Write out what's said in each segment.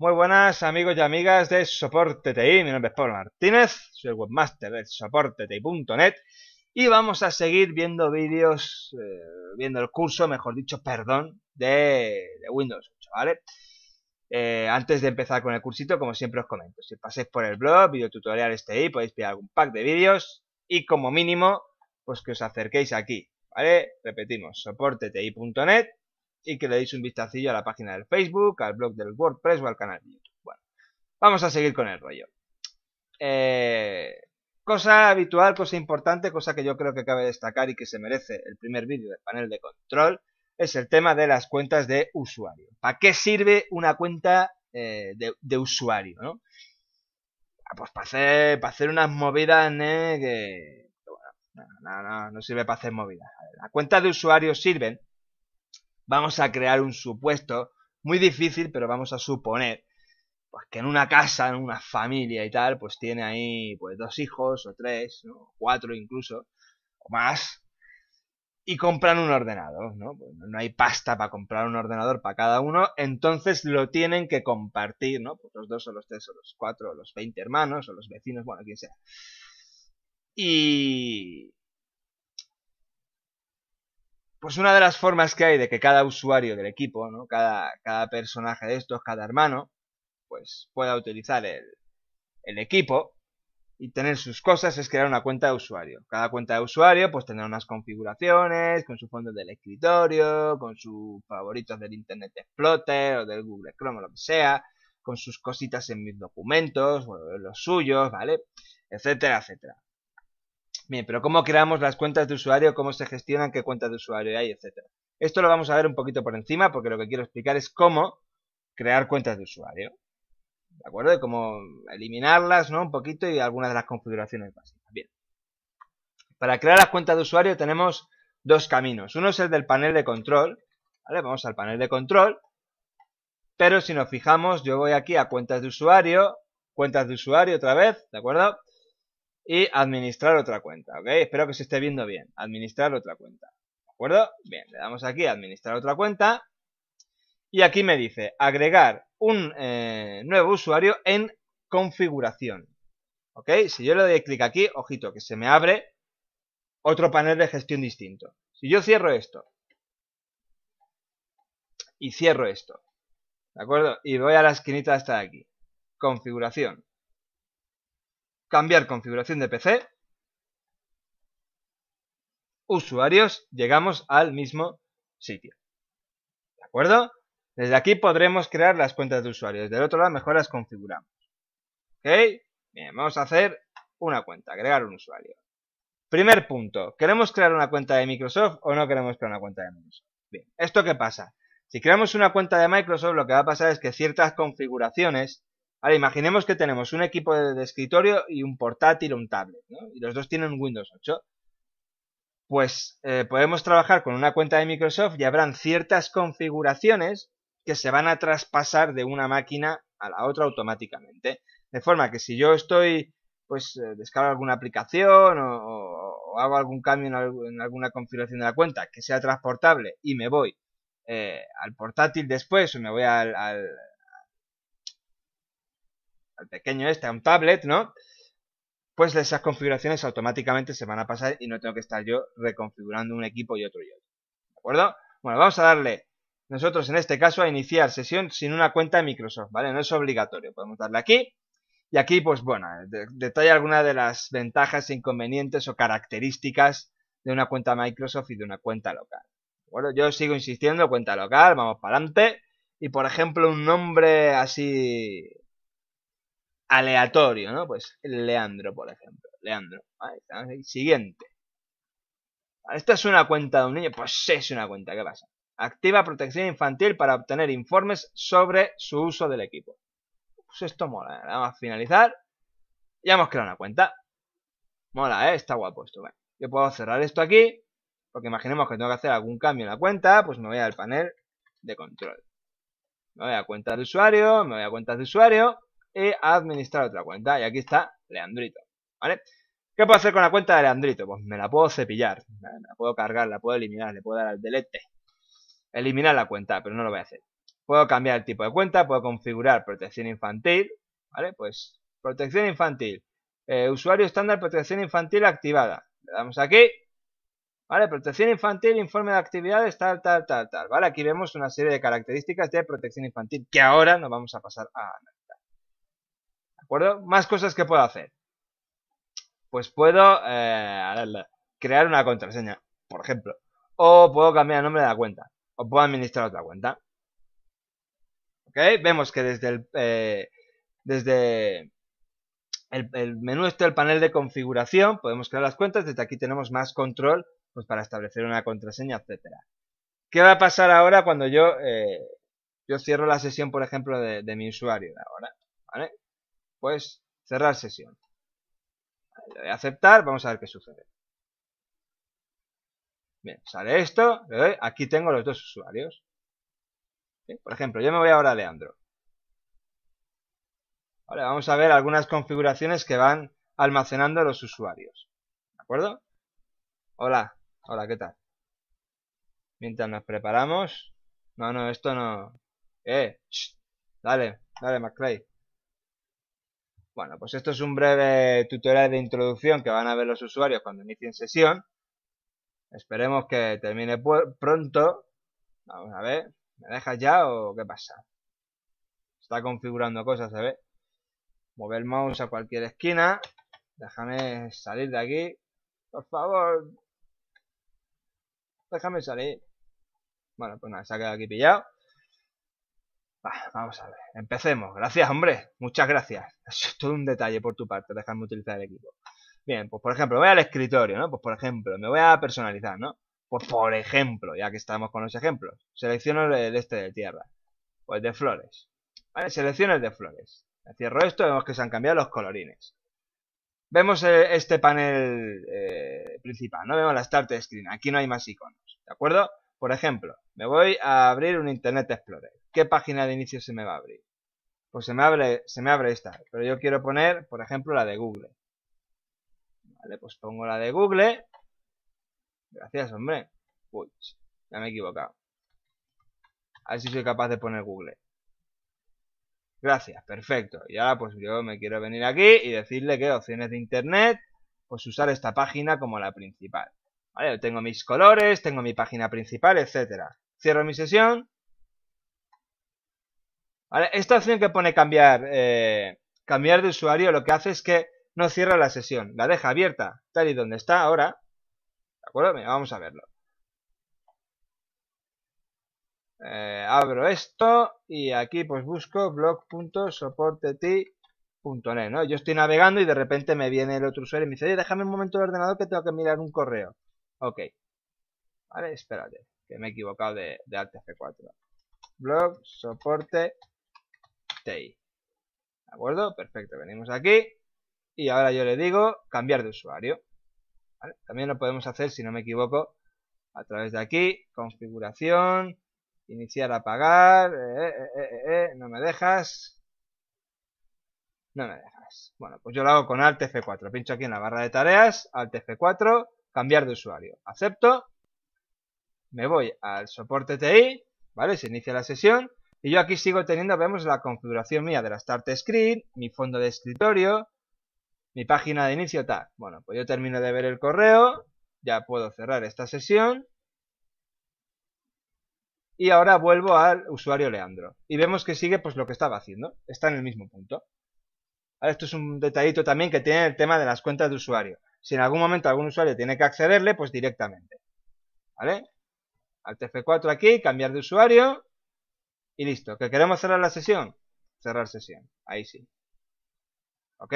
Muy buenas amigos y amigas de Soporte TI, mi nombre es Pablo Martínez, soy el webmaster de soporteti.net y vamos a seguir viendo vídeos, eh, viendo el curso, mejor dicho, perdón, de, Windows 8, ¿vale? Eh, antes de empezar con el cursito, como siempre os comento, si pasáis por el blog, videotutoriales TI, podéis pillar algún pack de vídeos y como mínimo, pues que os acerquéis aquí, ¿vale? Repetimos, soporteti.net y que le deis un vistacillo a la página del Facebook, al blog del WordPress o al canal de YouTube. Bueno, vamos a seguir con el rollo. Eh, cosa habitual, cosa importante, cosa que yo creo que cabe destacar y que se merece el primer vídeo del panel de control, es el tema de las cuentas de usuario. ¿Para qué sirve una cuenta eh, de, usuario? Ah, pues para hacer, para hacer unas movidas No, no, sirve para hacer movidas. La cuenta de usuario sirven vamos a crear un supuesto, muy difícil, pero vamos a suponer, pues que en una casa, en una familia y tal, pues tiene ahí pues dos hijos o tres, o cuatro incluso, o más, y compran un ordenador, pues, ¿no? no hay pasta para comprar un ordenador para cada uno, entonces lo tienen que compartir, ¿no? Pues los dos o los tres o los cuatro o los veinte hermanos o los vecinos, bueno, quien sea. Y, pues una de las formas que hay de que cada usuario del equipo, ¿no? cada, cada personaje de estos, cada hermano, pues pueda utilizar el, el equipo y tener sus cosas es crear una cuenta de usuario. Cada cuenta de usuario pues tener unas configuraciones con su fondo del escritorio, con sus favoritos del Internet Explorer o del Google Chrome o lo que sea, con sus cositas en mis documentos, o los suyos, ¿vale? Etcétera, etcétera. Bien, pero cómo creamos las cuentas de usuario, cómo se gestionan, qué cuentas de usuario hay, etcétera. Esto lo vamos a ver un poquito por encima porque lo que quiero explicar es cómo crear cuentas de usuario. ¿De acuerdo? Y cómo eliminarlas, ¿no? Un poquito y algunas de las configuraciones básicas. Bien. Para crear las cuentas de usuario tenemos dos caminos. Uno es el del panel de control. ¿Vale? Vamos al panel de control. Pero si nos fijamos, yo voy aquí a cuentas de usuario, cuentas de usuario otra vez, ¿de acuerdo? y administrar otra cuenta, ¿ok? Espero que se esté viendo bien, administrar otra cuenta, ¿de acuerdo? Bien, le damos aquí a administrar otra cuenta y aquí me dice agregar un eh, nuevo usuario en configuración, ¿ok? Si yo le doy clic aquí, ojito, que se me abre otro panel de gestión distinto. Si yo cierro esto y cierro esto, ¿de acuerdo? Y voy a la esquinita hasta aquí, configuración, cambiar configuración de PC, usuarios, llegamos al mismo sitio. ¿De acuerdo? Desde aquí podremos crear las cuentas de usuarios. Del otro lado mejor las configuramos. ¿Ok? Bien, vamos a hacer una cuenta, agregar un usuario. Primer punto, ¿queremos crear una cuenta de Microsoft o no queremos crear una cuenta de Microsoft? Bien, ¿esto qué pasa? Si creamos una cuenta de Microsoft, lo que va a pasar es que ciertas configuraciones Ahora imaginemos que tenemos un equipo de, escritorio y un portátil o un tablet, ¿no? Y los dos tienen Windows 8. Pues eh, podemos trabajar con una cuenta de Microsoft y habrán ciertas configuraciones que se van a traspasar de una máquina a la otra automáticamente. De forma que si yo estoy, pues, eh, descargo alguna aplicación o, hago algún cambio en, alguna configuración de la cuenta que sea transportable y me voy eh, al portátil después o me voy al, al pequeño este, a un tablet, ¿no? Pues esas configuraciones automáticamente se van a pasar y no tengo que estar yo reconfigurando un equipo y otro y otro. ¿De acuerdo? Bueno, vamos a darle nosotros en este caso a iniciar sesión sin una cuenta de Microsoft, ¿vale? No es obligatorio, podemos darle aquí. Y aquí, pues bueno, detalla algunas de las ventajas, e inconvenientes o características de una cuenta Microsoft y de una cuenta local. Bueno, yo sigo insistiendo, cuenta local, vamos para adelante. Y por ejemplo, un nombre así aleatorio, ¿no? Pues Leandro, por ejemplo. Leandro. Siguiente. ¿Esta es una cuenta de un niño? Pues sí, es una cuenta. ¿Qué pasa? Activa protección infantil para obtener informes sobre su uso del equipo. Pues esto mola. ¿eh? Vamos a finalizar. Ya hemos creado una cuenta. Mola, ¿eh? Está guapo esto. yo puedo cerrar esto aquí. Porque imaginemos que tengo que hacer algún cambio en la cuenta. Pues me voy al panel de control. Me voy a cuentas de usuario. Me voy a cuentas de usuario y e administrar otra cuenta. Y aquí está Leandrito, ¿vale? ¿Qué puedo hacer con la cuenta de Leandrito? Pues me la puedo cepillar, la puedo cargar, la puedo eliminar, le puedo dar al delete. Eliminar la cuenta, pero no lo voy a hacer. Puedo cambiar el tipo de cuenta, puedo configurar protección infantil, ¿vale? Pues protección infantil. Eh, usuario estándar protección infantil activada. Le damos aquí. ¿Vale? Protección infantil, informe de actividades, tal, tal, tal, tal. ¿Vale? Aquí vemos una serie de características de protección infantil que ahora nos vamos a pasar a acuerdo? Más cosas que puedo hacer. Pues puedo eh, crear una contraseña, por ejemplo. O puedo cambiar el nombre de la cuenta. O puedo administrar otra cuenta. ¿Ok? Vemos que desde el, eh, desde el, menú este, el panel de configuración, podemos crear las cuentas. Desde aquí tenemos más control pues, para establecer una contraseña, etcétera. ¿Qué va a pasar ahora cuando yo, eh, yo cierro la sesión, por ejemplo, de, mi usuario ahora? ¿Vale? pues cerrar sesión. Le doy a aceptar, vamos a ver qué sucede. Bien, sale esto, le doy, aquí tengo los dos usuarios. Por ejemplo, yo me voy ahora a Leandro. Vale, vamos a ver algunas configuraciones que van almacenando los usuarios. ¿De acuerdo? Hola, hola, ¿qué tal? Mientras nos preparamos... No, no, esto no... Eh, shh, dale, dale, McClay. Bueno, pues esto es un breve tutorial de introducción que van a ver los usuarios cuando inicien sesión. Esperemos que termine pronto. Vamos a ver, ¿me dejas ya o qué pasa? Está configurando cosas, se ve. Mover el mouse a cualquier esquina. Déjame salir de aquí. Por favor. Déjame salir. Bueno, pues nada, se ha quedado aquí pillado vamos a ver, empecemos. Gracias, hombre. Muchas gracias. es todo un detalle por tu parte, dejarme utilizar el equipo. Bien, pues por ejemplo, voy al escritorio, ¿no? Pues por ejemplo, me voy a personalizar, ¿no? Pues por ejemplo, ya que estamos con los ejemplos, selecciono el este de tierra. O el de flores. Vale, selecciono el de flores. Cierro esto, vemos que se han cambiado los colorines. Vemos eh, este panel eh, principal, ¿no? Vemos la Start Screen. Aquí no hay más iconos, ¿de acuerdo? Por ejemplo, me voy a abrir un Internet Explorer. ¿Qué página de inicio se me va a abrir? Pues se me abre, se me abre esta, pero yo quiero poner, por ejemplo, la de Google. Vale, pues pongo la de Google. Gracias, hombre. Uy, ya me he equivocado. A ver si soy capaz de poner Google. Gracias, perfecto. Y ahora pues yo me quiero venir aquí y decirle que opciones de internet, pues usar esta página como la principal tengo mis colores, tengo mi página principal, etcétera. Cierro mi sesión. esta opción que pone cambiar, eh, cambiar de usuario lo que hace es que no cierra la sesión, la deja abierta, tal y donde está ahora. ¿De acuerdo? vamos a verlo. Eh, abro esto y aquí pues busco blog.soporteti.net, Yo estoy navegando y de repente me viene el otro usuario y me dice, déjame un momento el ordenador que tengo que mirar un correo. Ok. Vale, espérate, que me he equivocado de, de Alt F4. Blog, soporte, TI. ¿De acuerdo? Perfecto, venimos aquí. Y ahora yo le digo cambiar de usuario. También lo podemos hacer, si no me equivoco, a través de aquí. Configuración, iniciar apagar. Eh, eh, eh, eh, no me dejas. No me dejas. Bueno, pues yo lo hago con Alt F4. Pincho aquí en la barra de tareas, Alt F4 cambiar de usuario. Acepto, me voy al soporte TI, ¿vale? Se inicia la sesión y yo aquí sigo teniendo, vemos, la configuración mía de la Start Screen, mi fondo de escritorio, mi página de inicio, tal. Bueno, pues yo termino de ver el correo, ya puedo cerrar esta sesión. Y ahora vuelvo al usuario Leandro. Y vemos que sigue pues lo que estaba haciendo. Está en el mismo punto. Ahora esto es un detallito también que tiene el tema de las cuentas de usuario si en algún momento algún usuario tiene que accederle, pues directamente. ¿Vale? Al tf 4 aquí, cambiar de usuario y listo. ¿Que queremos cerrar la sesión? Cerrar sesión. Ahí sí. ¿Ok?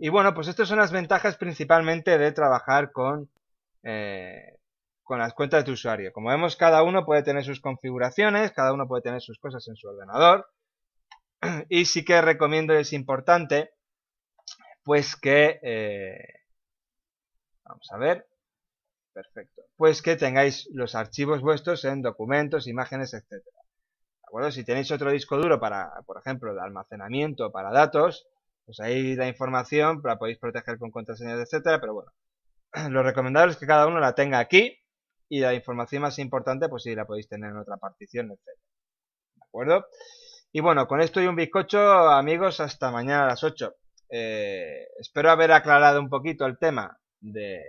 Y bueno, pues estas son las ventajas principalmente de trabajar con, eh, con las cuentas de usuario. Como vemos, cada uno puede tener sus configuraciones, cada uno puede tener sus cosas en su ordenador. Y sí que recomiendo, es importante, pues que eh, Vamos a ver. Perfecto. Pues que tengáis los archivos vuestros en documentos, imágenes, etcétera. ¿De acuerdo? Si tenéis otro disco duro para, por ejemplo, de almacenamiento para datos, pues ahí la información la podéis proteger con contraseñas, etcétera, pero bueno. Lo recomendable es que cada uno la tenga aquí y la información más importante, pues sí, la podéis tener en otra partición, etc. ¿De acuerdo? Y bueno, con esto y un bizcocho, amigos, hasta mañana a las 8. Eh, espero haber aclarado un poquito el tema de,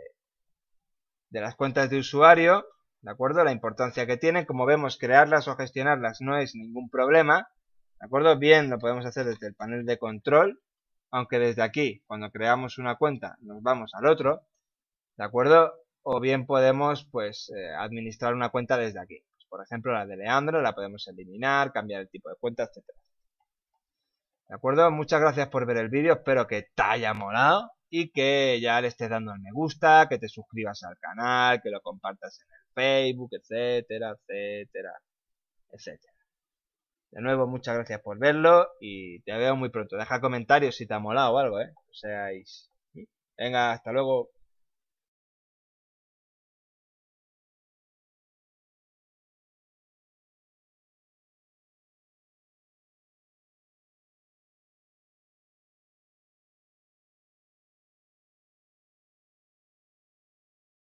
de las cuentas de usuario, ¿de acuerdo? La importancia que tienen, como vemos, crearlas o gestionarlas no es ningún problema, ¿de acuerdo? Bien, lo podemos hacer desde el panel de control, aunque desde aquí, cuando creamos una cuenta, nos vamos al otro, ¿de acuerdo? O bien podemos, pues, eh, administrar una cuenta desde aquí. Pues, por ejemplo, la de Leandro la podemos eliminar, cambiar el tipo de cuenta, etcétera. ¿De acuerdo? Muchas gracias por ver el vídeo, espero que te haya molado y que ya le estés dando el me gusta, que te suscribas al canal, que lo compartas en el Facebook, etcétera, etcétera, etcétera. De nuevo, muchas gracias por verlo y te veo muy pronto. Deja comentarios si te ha molado o algo, ¿eh? O seáis. Venga, hasta luego.